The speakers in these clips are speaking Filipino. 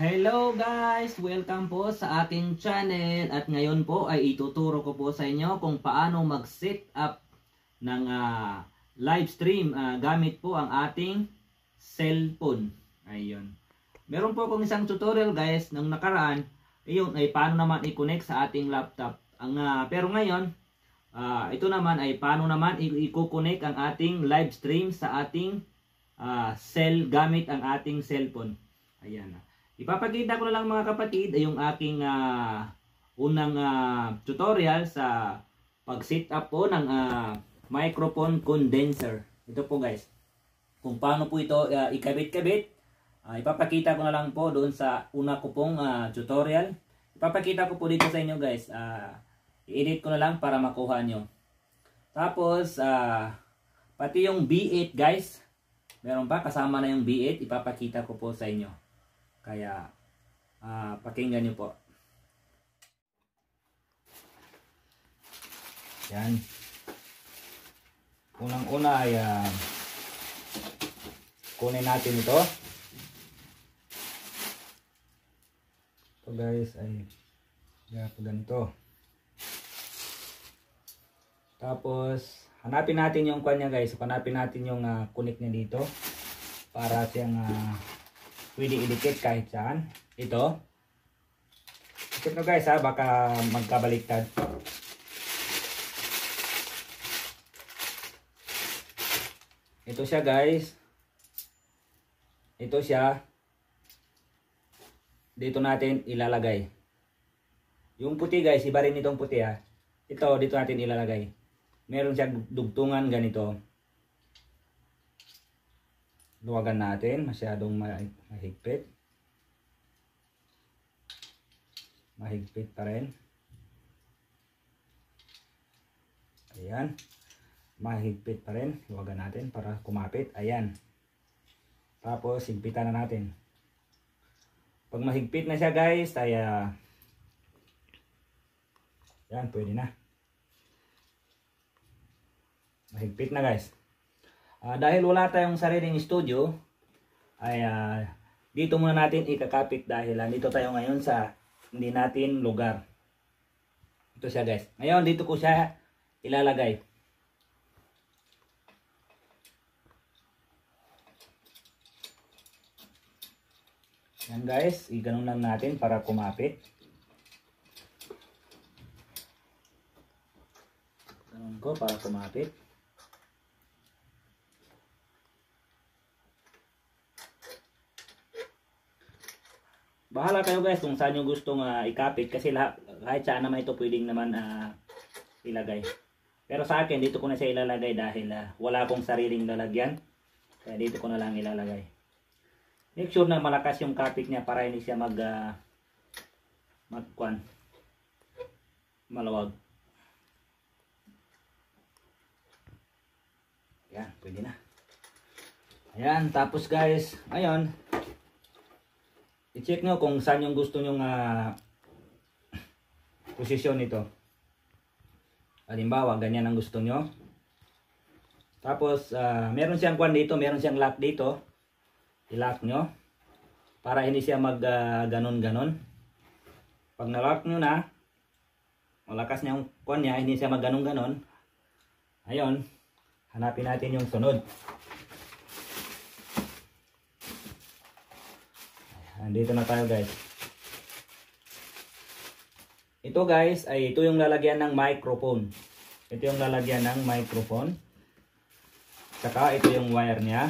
Hello guys! Welcome po sa ating channel at ngayon po ay ituturo ko po sa inyo kung paano mag-set up ng uh, live stream uh, gamit po ang ating cellphone. Ayun. Meron po akong isang tutorial guys nung nakaraan ayun, ay paano naman i-connect sa ating laptop. Ang, uh, pero ngayon uh, ito naman ay paano naman i-connect ang ating live stream sa ating uh, cell gamit ang ating cellphone. Ayan. Ah. Ipapakita ko na lang mga kapatid ay yung aking uh, unang uh, tutorial sa pag-set up po ng uh, microphone condenser. Ito po guys. Kung paano po ito uh, ikabit-kabit. Uh, ipapakita ko na lang po doon sa una ko pong uh, tutorial. Ipapakita ko po dito sa inyo guys. Uh, I-edit ko na lang para makuha nyo. Tapos, uh, pati yung B8 guys Meron pa kasama na yung B8, ipapakita ko po sa inyo. Kaya uh, pakinggan niyo po. Yan. Unang-una ay uh, kunin natin ito. Ito guys ay ganito. Tapos Hanapin natin yung kanya guys. Hanapin natin yung uh, connect niya dito. Para siyang uh, pwede idikit kahit saan. Ito. Check nyo guys ha. Baka magkabaliktad. Ito siya guys. Ito siya. Dito natin ilalagay. Yung puti guys, iba rin itong puti ha. Ito, dito natin ilalagay meron siyang dugtungan ganito luwagan natin masyadong mahigpit mahigpit pa rin ayan mahigpit pa rin luwagan natin para kumapit ayan tapos higpitan na natin pag mahigpit na siya guys kaya uh, yan pwede na Mahigpit na guys. Uh, dahil wala tayong sariling studio, ay uh, dito muna natin ikakapit dahil uh, dito tayo ngayon sa hindi natin lugar. Ito siya guys. Ngayon dito ko siya ilalagay. Yan guys, i lang natin para kumapit. Ganun ko para kumapit. Bahala kayo guys kung saan nyo gustong uh, ikapit kasi lahat, kahit saan naman ito pwedeng naman uh, ilagay. Pero sa akin, dito ko na siya ilalagay dahil uh, wala akong sariling lalagyan. Kaya dito ko na lang ilalagay. Make sure na malakas yung kapit niya para hindi siya mag uh, ah, magkuan malawag. Yan, pwede na. Ayan, tapos guys, ngayon, i-check nyo kung saan yung gusto nyong uh, posisyon nito. Halimbawa, ganyan ang gusto nyo. Tapos, uh, meron siyang kwan dito, meron siyang lock dito. I-lock nyo. Para hindi siya mag uh, ganon-ganon. Pag na-lock nyo na, malakas niya yung kwan niya, hindi siya mag ganon-ganon. Ayun, hanapin natin yung sunod. Andito na tayo guys. Ito guys, ay ito yung lalagyan ng microphone. Ito yung lalagyan ng microphone. saka ito yung wire niya.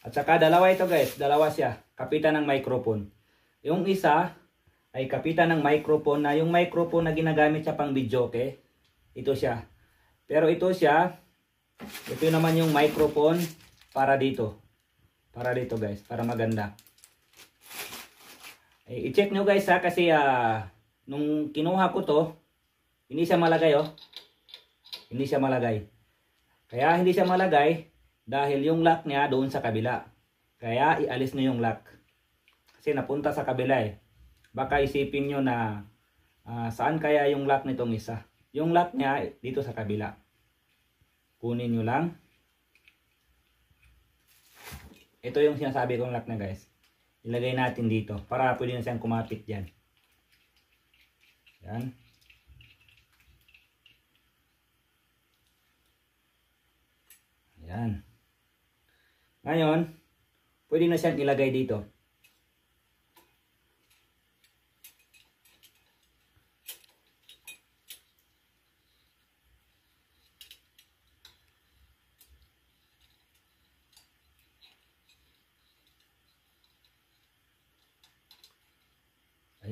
At saka dalawa ito guys, dalawa siya. Kapitan ng microphone. Yung isa ay kapitan ng microphone na yung microphone na ginagamit siya pang video, okay? Ito siya. Pero ito siya, ito naman yung microphone para dito. Para dito guys, para maganda. Eh, I-check nyo guys ha, kasi uh, nung kinuha ko to, hindi siya malagay oh. Hindi siya malagay. Kaya hindi siya malagay dahil yung lock niya doon sa kabila. Kaya ialis nyo yung lock. Kasi napunta sa kabila eh. Baka isipin nyo na uh, saan kaya yung lock nitong isa. Yung lock niya eh, dito sa kabila. Kunin nyo lang. Ito yung sinasabi kong lock na guys. Ilagay natin dito para pwede na siyang kumapit dyan. Yan. Yan. Ngayon, pwede na siyang ilagay dito.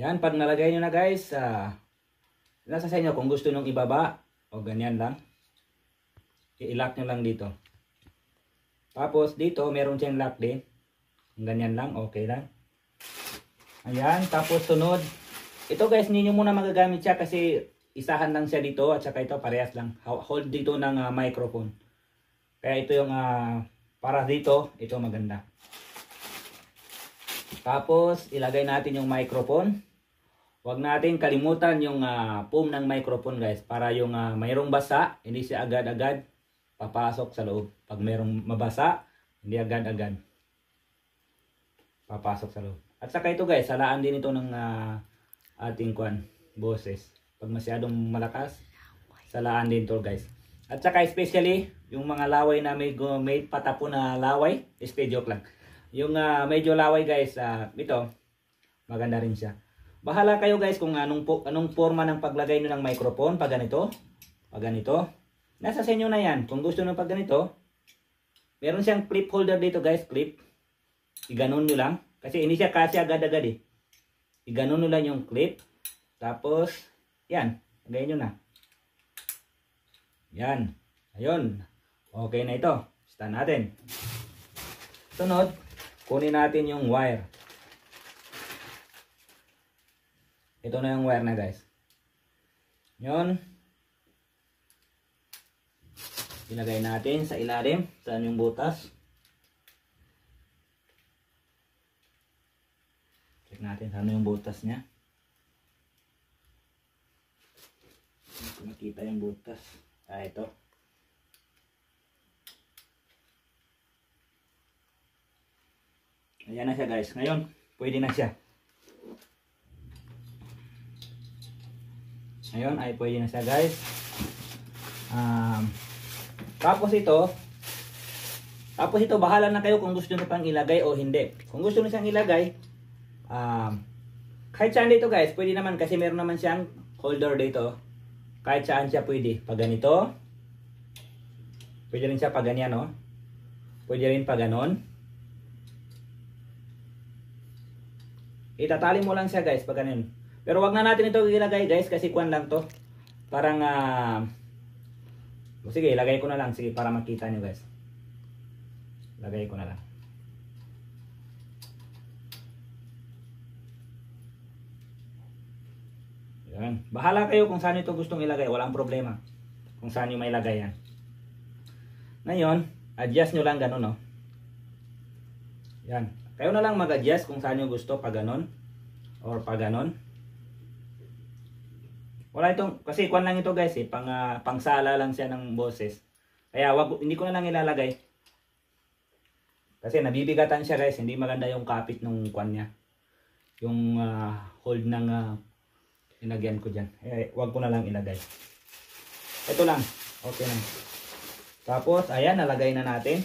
Yan, pag nalagay nyo na guys, uh, nasa sa inyo kung gusto nung ibaba o ganyan lang. I-lock nyo lang dito. Tapos dito, meron siyang lock din. Kung ganyan lang, okay lang. Ayan, tapos sunod. Ito guys, ninyo muna magagamit siya kasi isahan lang siya dito at saka ito parehas lang. Hold dito ng uh, microphone. Kaya ito yung uh, para dito, ito maganda. Tapos ilagay natin yung microphone. Huwag natin kalimutan yung uh, foam ng microphone guys para yung uh, mayroong basa, hindi siya agad-agad papasok sa loob. Pag mayroong mabasa, hindi agad-agad papasok sa loob. At saka ito guys, salaan din ito ng uh, ating kwan, boses. Pag masyadong malakas, salaan din ito guys. At saka especially, yung mga laway na may, may patapon na laway, stay joke lang. Yung uh, medyo laway guys, uh, ito, maganda rin siya. Bahala kayo guys kung anong, po, anong forma ng paglagay nyo ng microphone pag ganito. Pag ganito. Nasa sa inyo na yan. Kung gusto nyo pag ganito, meron siyang clip holder dito guys, clip. Iganon nyo lang. Kasi hindi siya kasi agad-agad eh. Iganon nyo lang yung clip. Tapos, yan. Pagayin nyo na. Yan. Ayun. Okay na ito. Stand natin. Sunod, kunin natin yung wire. Ito na yung wire na guys. Yun. Ilagay natin sa ilalim. Saan yung butas. Check natin saan yung butas niya. Makita yung butas. Ah, ito. Ayan na siya guys. Ngayon, pwede na siya. Ayun, ay pwede na siya guys. Um, tapos ito, tapos ito, bahala na kayo kung gusto nyo pang ilagay o hindi. Kung gusto nyo siyang ilagay, um, kahit saan dito guys, pwede naman kasi meron naman siyang holder dito. Kahit saan siya pwede. Pag ganito, pwede rin siya pag ganyan, no? Pwede rin pag ganon. Itatali mo lang siya guys, pag ganyan. Pero wag na natin ito ilagay guys kasi kuan lang to. Parang uh, sige, ilagay ko na lang sige para makita niyo guys. Lagay ko na lang. Yan. Bahala kayo kung saan ito gustong ilagay. Walang problema. Kung saan nyo may lagay yan. Ngayon, adjust niyo lang ganun, no? Yan. Kayo na lang mag-adjust kung saan nyo gusto. Pag ganun. Or pag ganun. Wala itong, kasi kwan lang ito guys eh, pang, uh, pangsala lang siya ng boses. Kaya wag, hindi ko na lang ilalagay. Kasi nabibigatan siya guys, hindi maganda yung kapit nung kwan niya. Yung uh, hold ng uh, inagyan ko dyan. Eh, wag ko na lang ilagay. Ito lang. Okay lang. Tapos, ayan, nalagay na natin.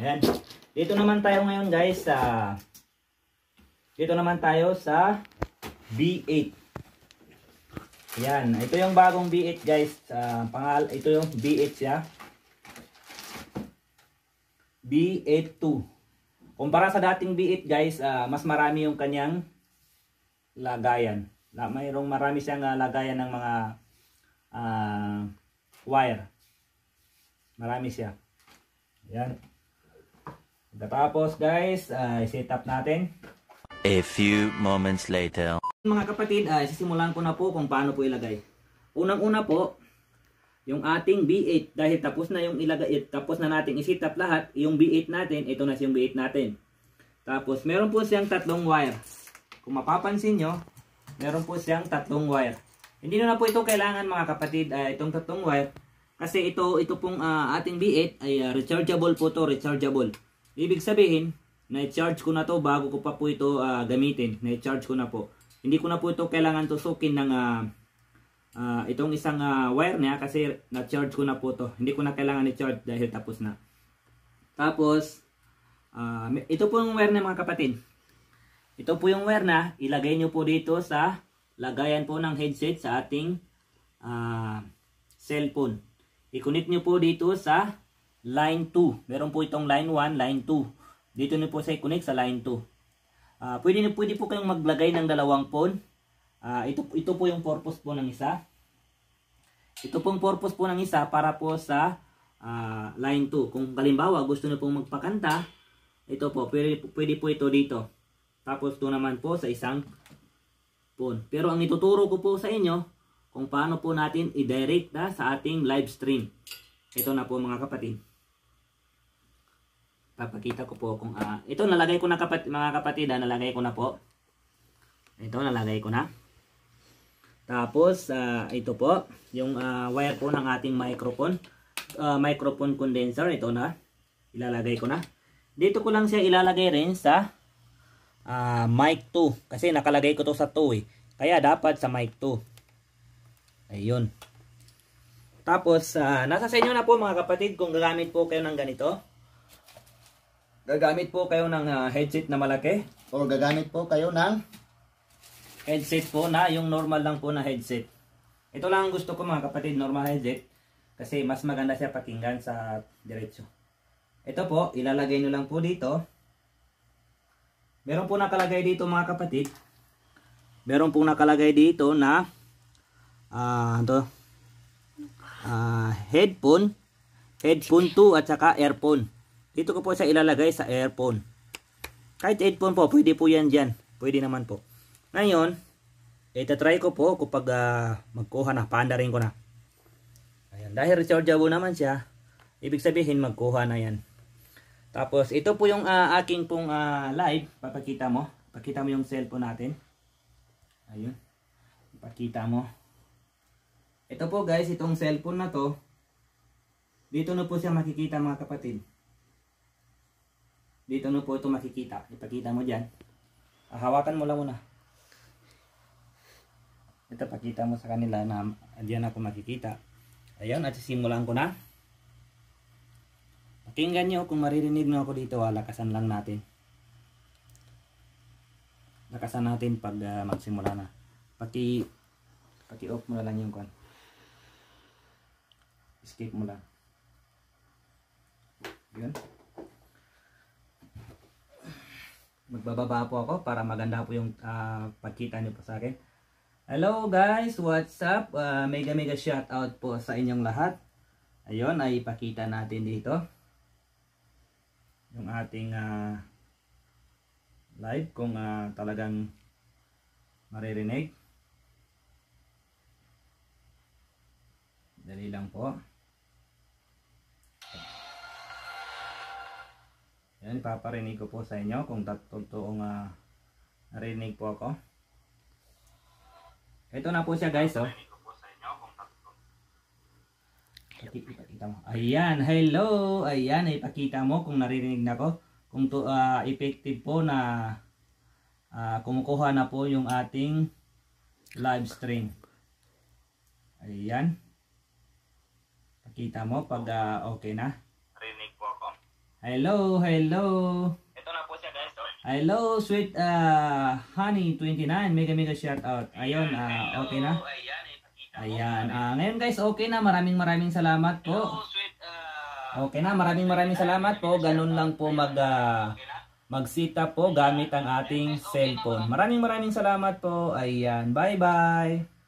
Ayan. Dito naman tayo ngayon guys sa... dito naman tayo sa B8. Yan, ito yung bagong B8 guys. Uh, pangal ito yung B8 siya. B82. Kumpara sa dating B8 guys, uh, mas marami yung kanyang lagayan. Mayroong marami siyang uh, lagayan ng mga uh, wire. Marami siya. Yan. Tapos guys, uh, set up natin. A few moments later. Mga kapatid, ay sisimulan ko na po kung paano po ilagay. Unang-una po, yung ating B8 dahil tapos na yung ilagay, eh, tapos na nating isit up lahat, yung B8 natin, ito na yung B8 natin. Tapos meron po siyang tatlong wire. Kung mapapansin nyo, meron po siyang tatlong wire. Hindi na, po ito kailangan mga kapatid, ay ah, itong tatlong wire. Kasi ito, ito pong uh, ating B8 ay uh, rechargeable po to rechargeable. Ibig sabihin, na-charge ko na to bago ko pa po ito uh, gamitin. Na-charge ko na po. Hindi ko na po ito kailangan tusukin ng uh, uh, itong isang uh, wire niya kasi na-charge ko na po to. Hindi ko na kailangan i-charge dahil tapos na. Tapos, uh, ito po yung wire na mga kapatid. Ito po yung wire na ilagay nyo po dito sa lagayan po ng headset sa ating uh, cellphone. I-connect nyo po dito sa line 2. Meron po itong line 1, line 2. Dito niyo po sa i-connect sa line 2. Uh, ah, pwede, na, pwede po kayong maglagay ng dalawang phone. Uh, ito, ito po yung purpose po ng isa. Ito pong purpose po ng isa para po sa uh, line 2. Kung kalimbawa gusto niyo pong magpakanta, ito po, pwede, pwede po ito dito. Tapos ito naman po sa isang phone. Pero ang ituturo ko po sa inyo, kung paano po natin i-direct na sa ating live stream. Ito na po mga kapatid papakita ko po kung uh, ito nalagay ko na kapat mga kapatid ah, nalagay ko na po ito nalagay ko na tapos uh, ito po yung uh, wire po ng ating microphone uh, microphone condenser ito na ilalagay ko na dito ko lang siya ilalagay rin sa uh, mic 2 kasi nakalagay ko to sa 2 eh. kaya dapat sa mic 2 ayun tapos uh, nasa sa inyo na po mga kapatid kung gagamit po kayo ng ganito gagamit po kayo ng uh, headset na malaki or gagamit po kayo ng headset po na yung normal lang po na headset ito lang ang gusto ko mga kapatid normal headset kasi mas maganda siya pakinggan sa diretso ito po ilalagay nyo lang po dito meron po nakalagay dito mga kapatid meron po nakalagay dito na uh, ah, ito, ano uh, ah, headphone headphone 2 at saka earphone dito ko po siya ilalagay sa earphone. Kahit headphone po, pwede po yan dyan. Pwede naman po. Ngayon, itatry ko po kapag uh, ah, magkuha na, paanda rin ko na. Ayan, dahil rechargeable naman siya, ibig sabihin magkuha na yan. Tapos, ito po yung uh, aking pong uh, live. Papakita mo. Pakita mo yung cellphone natin. Ayun. Pakita mo. Ito po guys, itong cellphone na to. Dito na po siya makikita mga kapatid. Dito mo po ito makikita. Ipakita mo dyan. Hawakan mo lang muna. Ito, pakita mo sa kanila na diyan ako makikita. ayun at sisimulan ko na. Pakinggan nyo kung maririnig nyo ako dito, lakasan lang natin. Lakasan natin pag uh, magsimula na. Paki, paki off mo lang yung kon. Escape mo lang. Yun. magbababa po ako para maganda po yung uh, pagkita niyo po sa akin. Hello guys, what's up? Uh, mega mega shout out po sa inyong lahat. Ayun, ay ipakita natin dito yung ating uh, live kung uh, talagang maririnig. Dali lang po. Yan, paparinig ko po sa inyo kung totoong uh, ah, rinig po ako. Ito na po siya guys, oh. Ipakita mo. Ayan, hello! Ayan, ipakita mo kung naririnig na ko. Kung to, uh, effective po na uh, kumukuha na po yung ating live stream. Ayan. Pakita mo pag uh, okay na. Hello, hello. Ito na po siya guys. Oh. Hello, sweet uh, honey 29. Mega mega shout out. Ayun, uh, okay na. Ayan. Uh, ngayon guys, okay na. Maraming maraming salamat po. Okay na. Maraming maraming salamat po. Ganun lang po mag uh, magsita po gamit ang ating cellphone. Maraming maraming salamat po. Ayan. Bye-bye.